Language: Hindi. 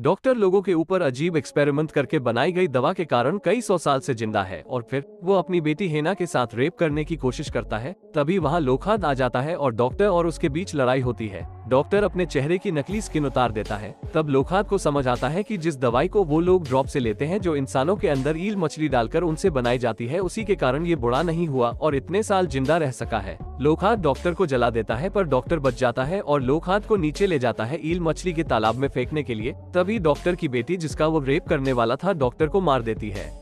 डॉक्टर लोगों के ऊपर अजीब एक्सपेरिमेंट करके बनाई गई दवा के कारण कई सौ साल से जिंदा है और फिर वो अपनी बेटी हेना के साथ रेप करने की कोशिश करता है तभी वहाँ लोखाद आ जाता है और डॉक्टर और उसके बीच लड़ाई होती है डॉक्टर अपने चेहरे की नकली स्किन उतार देता है तब लोखाद को समझ आता है की जिस दवाई को वो लोग ड्रॉप से लेते हैं जो इंसानों के अंदर ईल मछली डालकर उनसे बनाई जाती है उसी के कारण ये बुरा नहीं हुआ और इतने साल जिंदा रह सका है लोकहाथ डॉक्टर को जला देता है पर डॉक्टर बच जाता है और लोकहाथ को नीचे ले जाता है ईल मछली के तालाब में फेंकने के लिए तभी डॉक्टर की बेटी जिसका वो रेप करने वाला था डॉक्टर को मार देती है